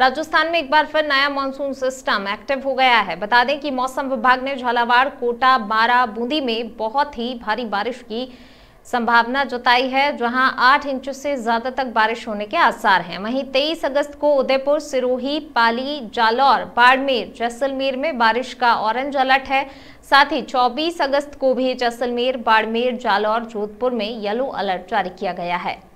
राजस्थान में एक बार फिर नया मानसून सिस्टम एक्टिव हो गया है बता दें कि मौसम विभाग ने झालावाड़ कोटा बारा बूंदी में बहुत ही भारी बारिश की संभावना जताई है जहां 8 इंच से ज्यादा तक बारिश होने के आसार हैं वहीं 23 अगस्त को उदयपुर सिरोही पाली जालौर बाड़मेर जैसलमेर में बारिश का ऑरेंज अलर्ट है साथ ही 24 अगस्त को भी जैसलमेर बाड़मेर जालौर जोधपुर में येलो अलर्ट जारी किया गया है